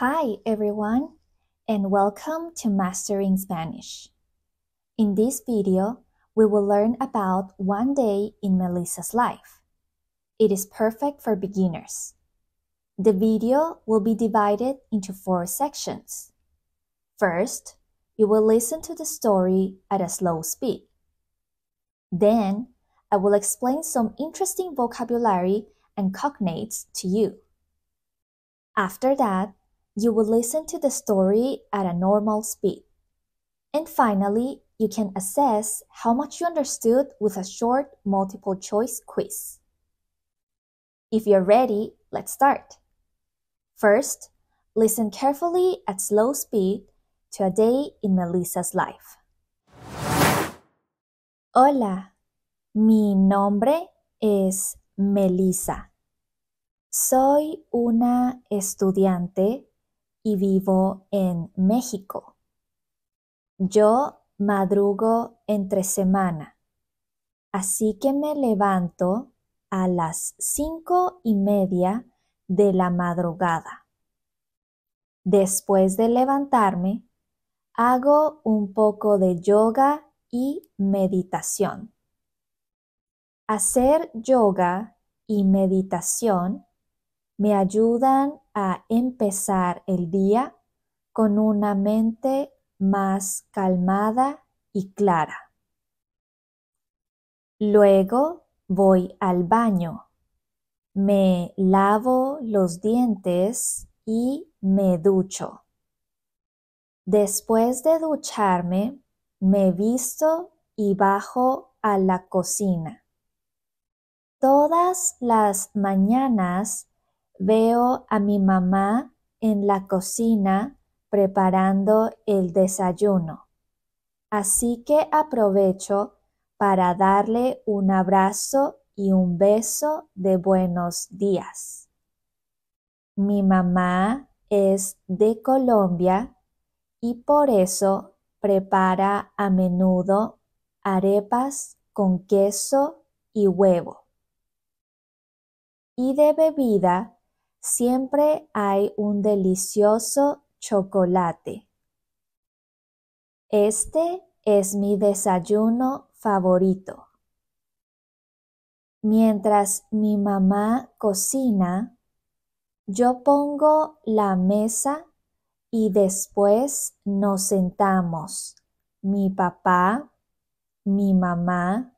Hi, everyone, and welcome to Mastering Spanish. In this video, we will learn about one day in Melissa's life. It is perfect for beginners. The video will be divided into four sections. First, you will listen to the story at a slow speed. Then, I will explain some interesting vocabulary and cognates to you. After that, you will listen to the story at a normal speed. And finally, you can assess how much you understood with a short multiple choice quiz. If you're ready, let's start. First, listen carefully at slow speed to a day in Melissa's life. Hola, mi nombre es Melissa. Soy una estudiante y vivo en México. Yo madrugo entre semana, así que me levanto a las cinco y media de la madrugada. Después de levantarme, hago un poco de yoga y meditación. Hacer yoga y meditación me ayudan a empezar el día con una mente más calmada y clara. Luego voy al baño, me lavo los dientes y me ducho. Después de ducharme, me visto y bajo a la cocina. Todas las mañanas Veo a mi mamá en la cocina preparando el desayuno. Así que aprovecho para darle un abrazo y un beso de buenos días. Mi mamá es de Colombia y por eso prepara a menudo arepas con queso y huevo. Y de bebida Siempre hay un delicioso chocolate. Este es mi desayuno favorito. Mientras mi mamá cocina, yo pongo la mesa y después nos sentamos, mi papá, mi mamá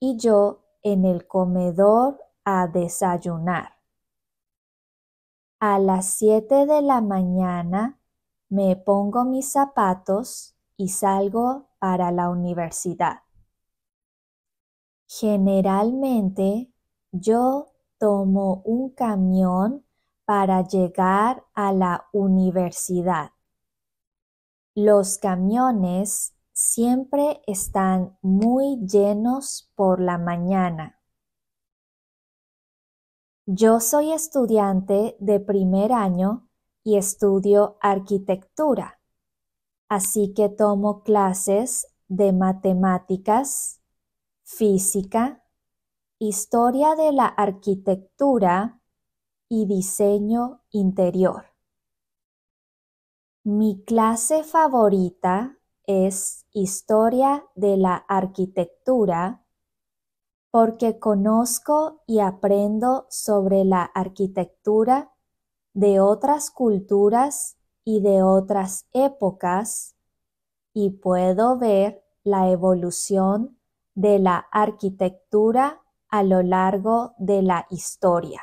y yo en el comedor a desayunar. A las 7 de la mañana me pongo mis zapatos y salgo para la universidad. Generalmente yo tomo un camión para llegar a la universidad. Los camiones siempre están muy llenos por la mañana. Yo soy estudiante de primer año y estudio arquitectura, así que tomo clases de matemáticas, física, historia de la arquitectura y diseño interior. Mi clase favorita es historia de la arquitectura porque conozco y aprendo sobre la arquitectura de otras culturas y de otras épocas y puedo ver la evolución de la arquitectura a lo largo de la historia.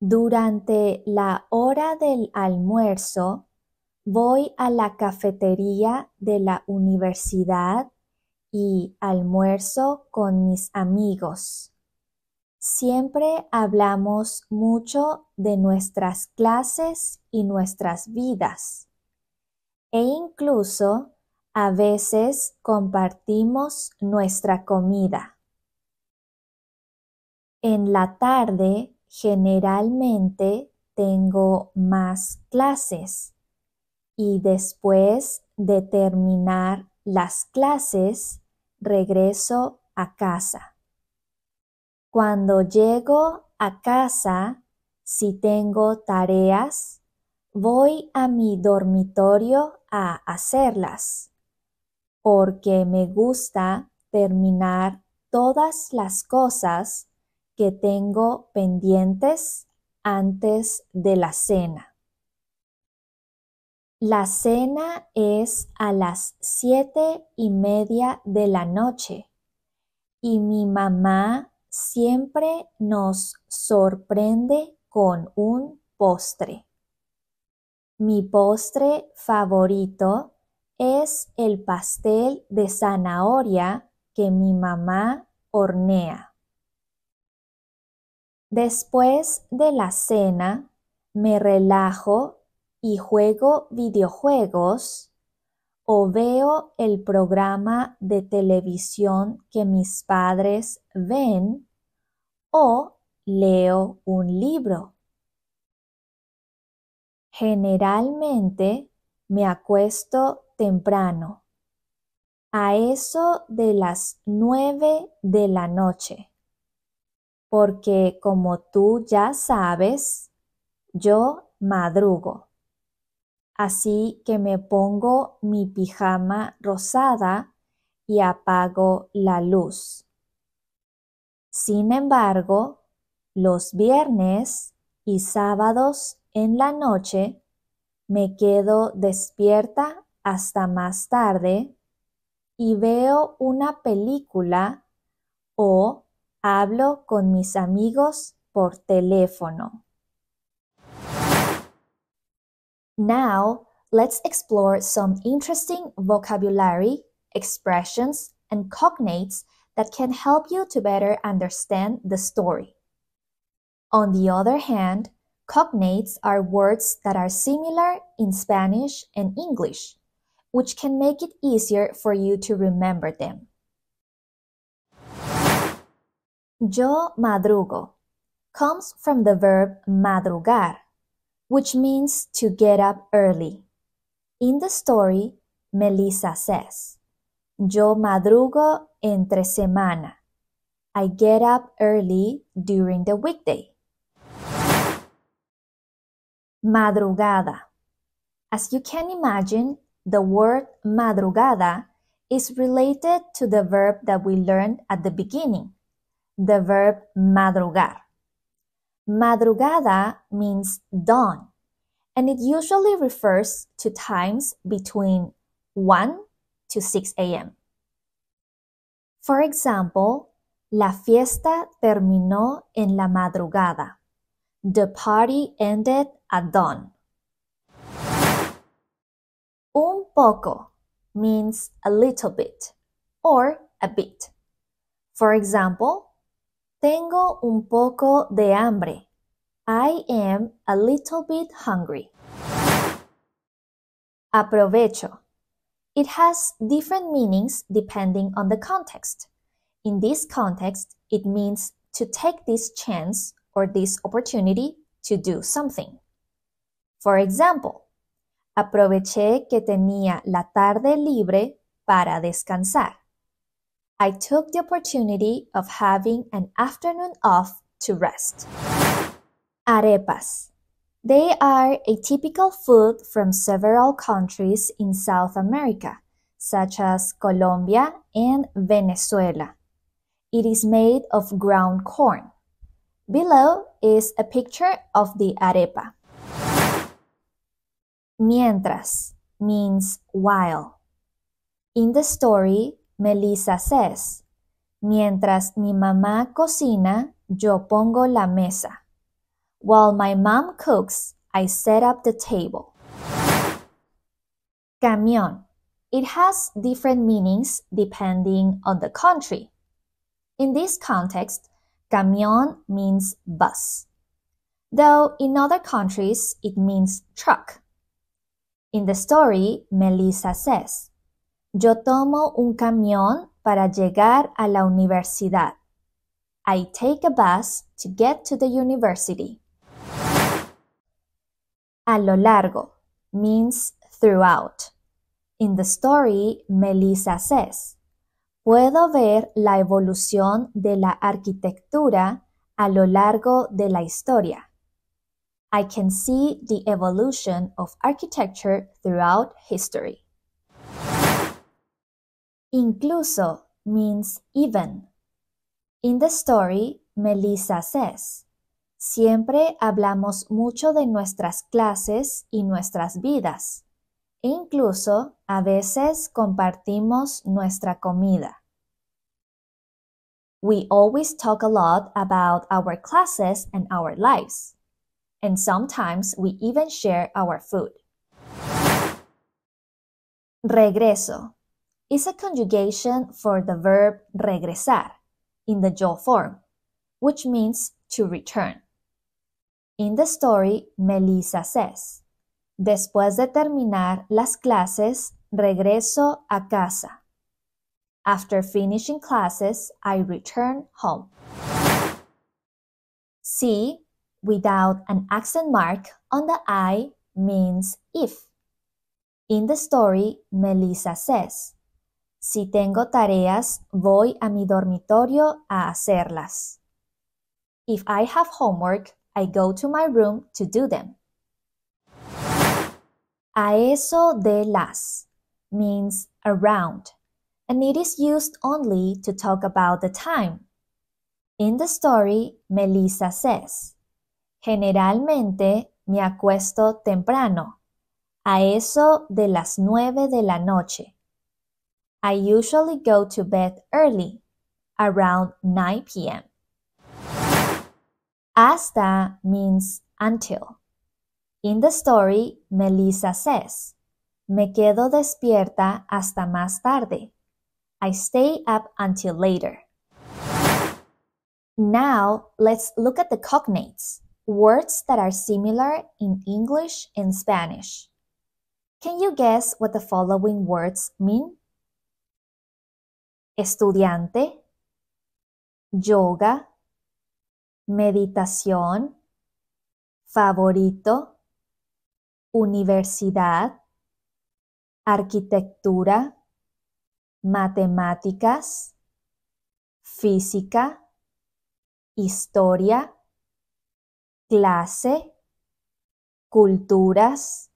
Durante la hora del almuerzo voy a la cafetería de la universidad y almuerzo con mis amigos. Siempre hablamos mucho de nuestras clases y nuestras vidas. E incluso a veces compartimos nuestra comida. En la tarde generalmente tengo más clases y después de terminar las clases regreso a casa. Cuando llego a casa, si tengo tareas, voy a mi dormitorio a hacerlas, porque me gusta terminar todas las cosas que tengo pendientes antes de la cena. La cena es a las siete y media de la noche y mi mamá siempre nos sorprende con un postre. Mi postre favorito es el pastel de zanahoria que mi mamá hornea. Después de la cena, me relajo y juego videojuegos o veo el programa de televisión que mis padres ven o leo un libro. Generalmente me acuesto temprano, a eso de las nueve de la noche, porque como tú ya sabes, yo madrugo. Así que me pongo mi pijama rosada y apago la luz. Sin embargo, los viernes y sábados en la noche me quedo despierta hasta más tarde y veo una película o hablo con mis amigos por teléfono. Now, let's explore some interesting vocabulary, expressions, and cognates that can help you to better understand the story. On the other hand, cognates are words that are similar in Spanish and English, which can make it easier for you to remember them. Yo madrugo comes from the verb madrugar, which means to get up early. In the story, Melissa says, Yo madrugo entre semana. I get up early during the weekday. Madrugada. As you can imagine, the word madrugada is related to the verb that we learned at the beginning, the verb madrugar. Madrugada means dawn, and it usually refers to times between 1 to 6 a.m. For example, La fiesta terminó en la madrugada. The party ended at dawn. Un poco means a little bit or a bit. For example, Tengo un poco de hambre. I am a little bit hungry. Aprovecho. It has different meanings depending on the context. In this context, it means to take this chance or this opportunity to do something. For example, aproveché que tenía la tarde libre para descansar. I took the opportunity of having an afternoon off to rest. Arepas. They are a typical food from several countries in South America, such as Colombia and Venezuela. It is made of ground corn. Below is a picture of the arepa. Mientras means while. In the story, Melissa says, Mientras mi mamá cocina, yo pongo la mesa. While my mom cooks, I set up the table. Camión. It has different meanings depending on the country. In this context, camión means bus, though in other countries it means truck. In the story, Melissa says, Yo tomo un camión para llegar a la universidad. I take a bus to get to the university. A lo largo means throughout. In the story, Melissa says, puedo ver la evolución de la arquitectura a lo largo de la historia. I can see the evolution of architecture throughout history. Incluso means even. In the story, Melissa says, Siempre hablamos mucho de nuestras clases y nuestras vidas. E incluso a veces compartimos nuestra comida. We always talk a lot about our classes and our lives. And sometimes we even share our food. Regreso is a conjugation for the verb regresar in the yo form, which means to return. In the story, Melissa says, Después de terminar las clases, regreso a casa. After finishing classes, I return home. C without an accent mark on the I means if. In the story, Melissa says, Si tengo tareas, voy a mi dormitorio a hacerlas. If I have homework, I go to my room to do them. A eso de las means around, and it is used only to talk about the time. In the story, Melissa says, Generalmente me acuesto temprano, a eso de las nueve de la noche. I usually go to bed early, around 9 p.m. Hasta means until. In the story, Melissa says, Me quedo despierta hasta más tarde. I stay up until later. Now, let's look at the cognates, words that are similar in English and Spanish. Can you guess what the following words mean? estudiante, yoga, meditación, favorito, universidad, arquitectura, matemáticas, física, historia, clase, culturas,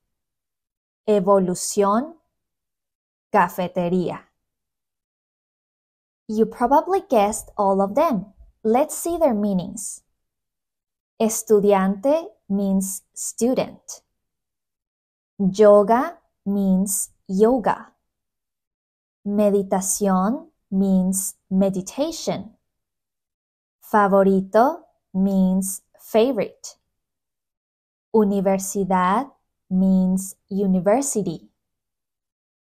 evolución, cafetería. You probably guessed all of them. Let's see their meanings. Estudiante means student. Yoga means yoga. Meditación means meditation. Favorito means favorite. Universidad means university.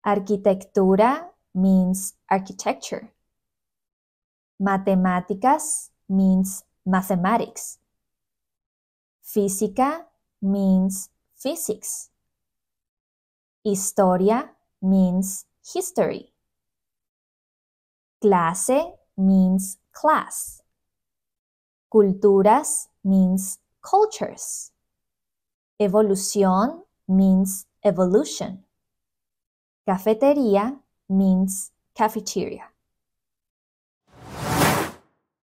Arquitectura means architecture. Matemáticas means mathematics. Física means physics. Historia means history. Clase means class. Culturas means cultures. Evolución means evolution. Cafetería means cafeteria.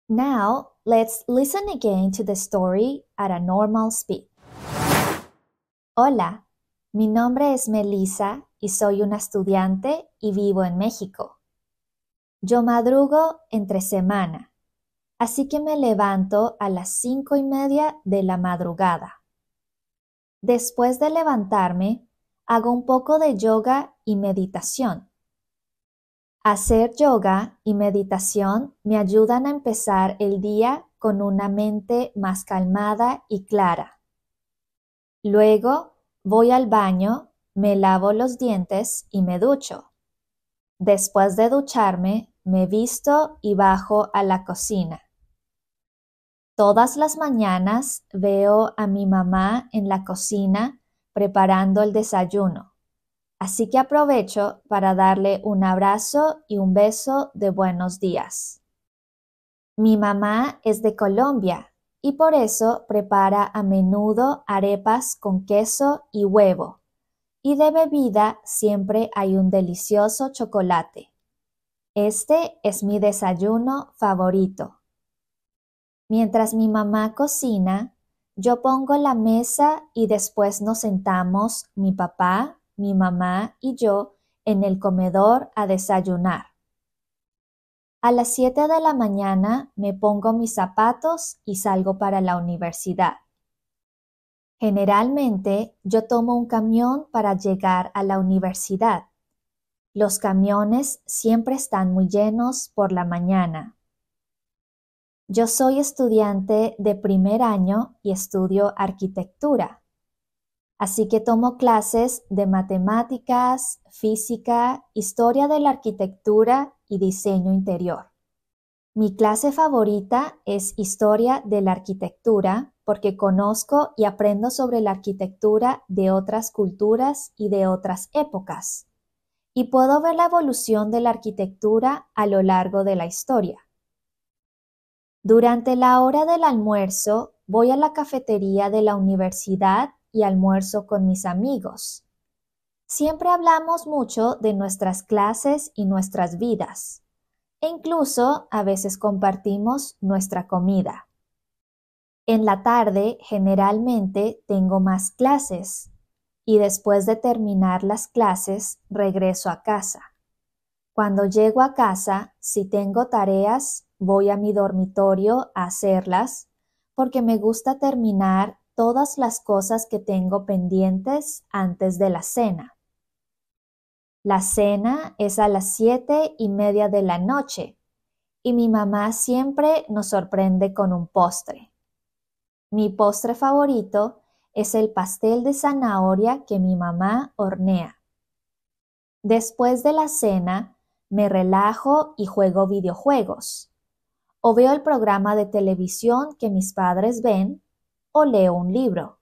Now, let's listen again to the story at a normal speed. Hola, mi nombre es Melissa y soy una estudiante y vivo en México. Yo madrugo entre semana, así que me levanto a las cinco y media de la madrugada. Después de levantarme, hago un poco de yoga y meditación. Hacer yoga y meditación me ayudan a empezar el día con una mente más calmada y clara. Luego voy al baño, me lavo los dientes y me ducho. Después de ducharme, me visto y bajo a la cocina. Todas las mañanas veo a mi mamá en la cocina preparando el desayuno. Así que aprovecho para darle un abrazo y un beso de buenos días. Mi mamá es de Colombia y por eso prepara a menudo arepas con queso y huevo. Y de bebida siempre hay un delicioso chocolate. Este es mi desayuno favorito. Mientras mi mamá cocina, yo pongo la mesa y después nos sentamos mi papá, mi mamá y yo en el comedor a desayunar. A las 7 de la mañana me pongo mis zapatos y salgo para la universidad. Generalmente yo tomo un camión para llegar a la universidad. Los camiones siempre están muy llenos por la mañana. Yo soy estudiante de primer año y estudio arquitectura. Así que tomo clases de matemáticas, física, historia de la arquitectura y diseño interior. Mi clase favorita es historia de la arquitectura porque conozco y aprendo sobre la arquitectura de otras culturas y de otras épocas. Y puedo ver la evolución de la arquitectura a lo largo de la historia. Durante la hora del almuerzo voy a la cafetería de la universidad y almuerzo con mis amigos. Siempre hablamos mucho de nuestras clases y nuestras vidas, e incluso a veces compartimos nuestra comida. En la tarde generalmente tengo más clases y después de terminar las clases regreso a casa. Cuando llego a casa, si tengo tareas, voy a mi dormitorio a hacerlas porque me gusta terminar todas las cosas que tengo pendientes antes de la cena. La cena es a las siete y media de la noche y mi mamá siempre nos sorprende con un postre. Mi postre favorito es el pastel de zanahoria que mi mamá hornea. Después de la cena, me relajo y juego videojuegos. O veo el programa de televisión que mis padres ven o leo un libro.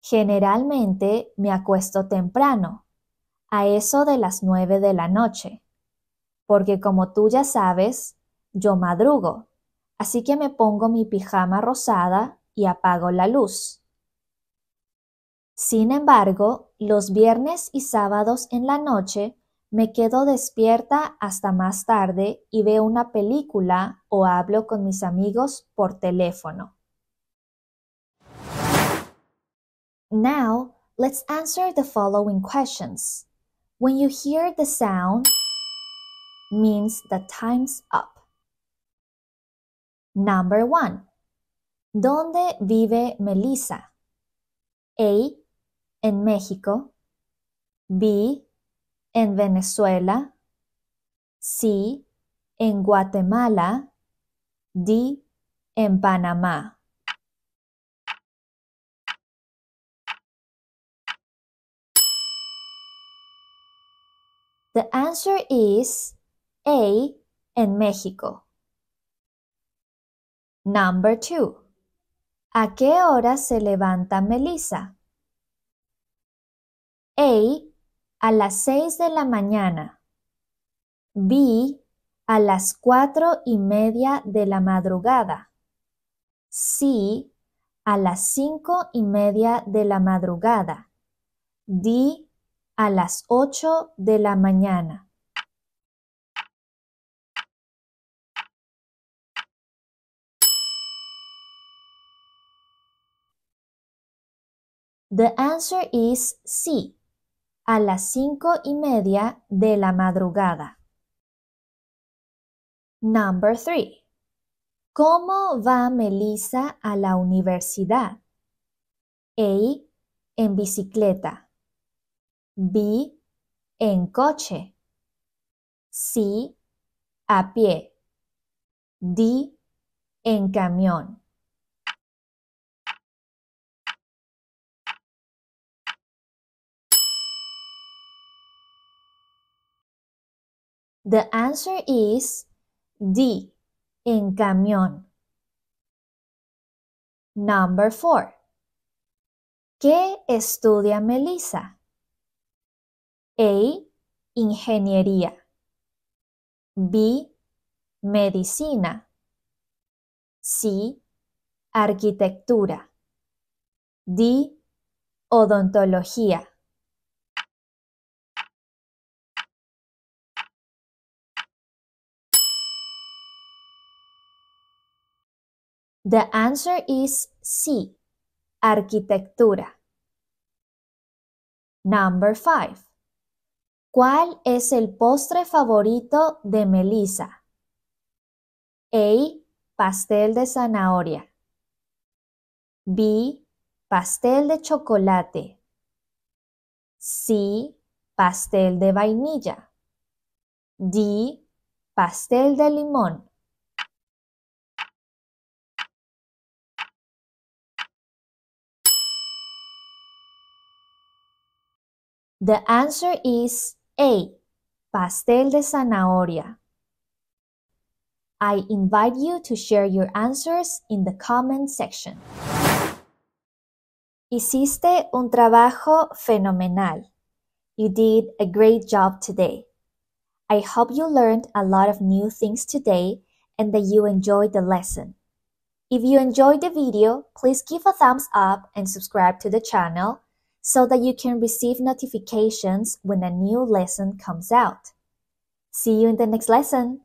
Generalmente me acuesto temprano, a eso de las nueve de la noche, porque como tú ya sabes, yo madrugo, así que me pongo mi pijama rosada y apago la luz. Sin embargo, los viernes y sábados en la noche me quedo despierta hasta más tarde y veo una película o hablo con mis amigos por teléfono. Now, let's answer the following questions. When you hear the sound, means the time's up. Number one. ¿Dónde vive Melissa? A. En México. B en Venezuela, sí en Guatemala, di en Panamá. The answer is A en México. Number 2. ¿A qué hora se levanta Melissa? A a las seis de la mañana. B a las cuatro y media de la madrugada. C a las cinco y media de la madrugada. D a las ocho de la mañana. The answer is C a las cinco y media de la madrugada. Number 3. ¿Cómo va Melissa a la universidad? A. En bicicleta. B. En coche. C. A pie. D. En camión. The answer is D, en camión. Number four. ¿Qué estudia Melissa? A. Ingeniería. B. Medicina. C. Arquitectura. D. Odontología. The answer is C. Arquitectura. Number 5. ¿Cuál es el postre favorito de Melissa? A. Pastel de zanahoria. B. Pastel de chocolate. C. Pastel de vainilla. D. Pastel de limón. The answer is A. Pastel de zanahoria. I invite you to share your answers in the comment section. Hiciste un trabajo fenomenal. You did a great job today. I hope you learned a lot of new things today and that you enjoyed the lesson. If you enjoyed the video, please give a thumbs up and subscribe to the channel so that you can receive notifications when a new lesson comes out. See you in the next lesson!